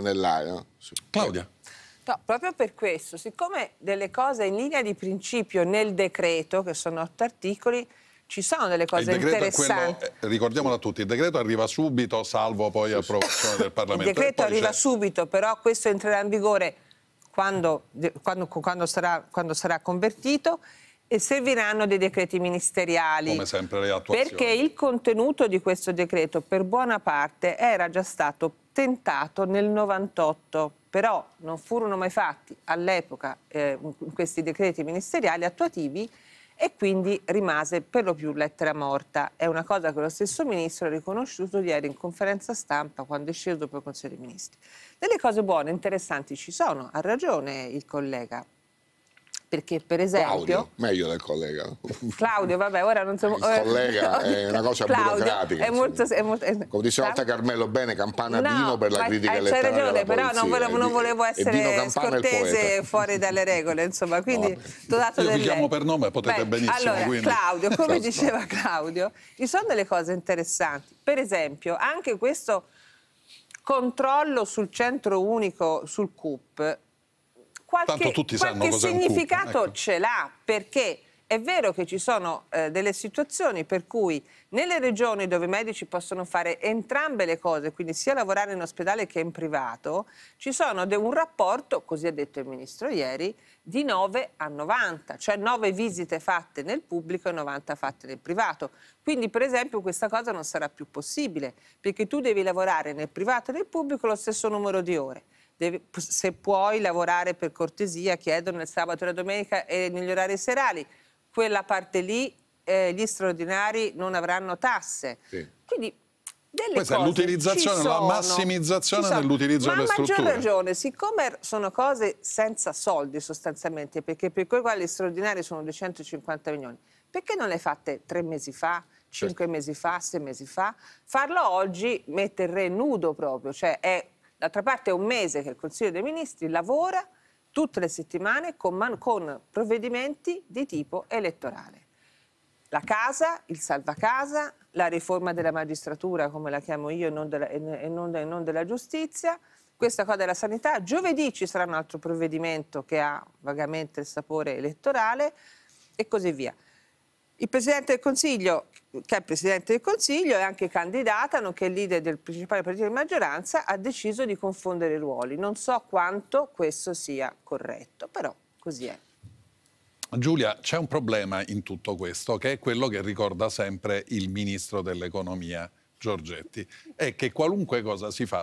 nell'aria. Claudia. No, proprio per questo, siccome delle cose in linea di principio nel decreto, che sono otto articoli, ci sono delle cose il interessanti. Quello, eh, ricordiamolo a tutti, il decreto arriva subito, salvo poi sì, approvazione sì. del Parlamento. Il decreto arriva subito, però questo entrerà in vigore quando, quando, quando, sarà, quando sarà convertito e serviranno dei decreti ministeriali. Come sempre le attuazioni. Perché il contenuto di questo decreto per buona parte era già stato tentato nel 98, però non furono mai fatti all'epoca eh, questi decreti ministeriali attuativi e quindi rimase per lo più lettera morta. È una cosa che lo stesso ministro ha riconosciuto ieri in conferenza stampa quando è sceso dopo il Consiglio dei Ministri. Delle cose buone, interessanti ci sono, ha ragione il collega perché per esempio... Claudio, meglio del collega. Claudio, vabbè, ora non siamo Il collega è una cosa Claudio, burocratica. È molto, è molto, è... Come diceva Alta Carmelo Bene, Campana no, Dino per la ma, critica elettorale eh, letteraria C'è ragione, però non volevo, non volevo essere scortese fuori dalle regole, insomma, quindi no, ti dato Io vi chiamo per nome, potete Beh, benissimo. Allora, quindi... Claudio, come diceva Claudio, ci sono delle cose interessanti. Per esempio, anche questo controllo sul centro unico, sul CUP, qualche, qualche significato ecco. ce l'ha, perché è vero che ci sono eh, delle situazioni per cui nelle regioni dove i medici possono fare entrambe le cose, quindi sia lavorare in ospedale che in privato, ci sono un rapporto, così ha detto il ministro ieri, di 9 a 90, cioè 9 visite fatte nel pubblico e 90 fatte nel privato. Quindi per esempio questa cosa non sarà più possibile, perché tu devi lavorare nel privato e nel pubblico lo stesso numero di ore deve, se puoi lavorare per cortesia, chiedono il sabato e la domenica e negli orari serali. Quella parte lì eh, gli straordinari non avranno tasse. Sì. Quindi delle Questa cose è l'utilizzazione, la massimizzazione dell'utilizzo Ma delle strutture. Ma a maggior ragione, siccome sono cose senza soldi sostanzialmente, perché per quei quali gli straordinari sono 250 milioni, perché non le fate tre mesi fa, cinque certo. mesi fa, sei mesi fa? Farlo oggi mette il re nudo proprio, cioè è D'altra parte è un mese che il Consiglio dei Ministri lavora tutte le settimane con, con provvedimenti di tipo elettorale. La casa, il salvacasa, la riforma della magistratura, come la chiamo io, e non della, e non, e non della giustizia, questa cosa della sanità. Giovedì ci sarà un altro provvedimento che ha vagamente il sapore elettorale e così via. Il Presidente del Consiglio che è Presidente del Consiglio e anche candidata, nonché leader del principale partito di maggioranza, ha deciso di confondere i ruoli. Non so quanto questo sia corretto, però così è. Giulia, c'è un problema in tutto questo, che è quello che ricorda sempre il Ministro dell'Economia, Giorgetti, è che qualunque cosa si fa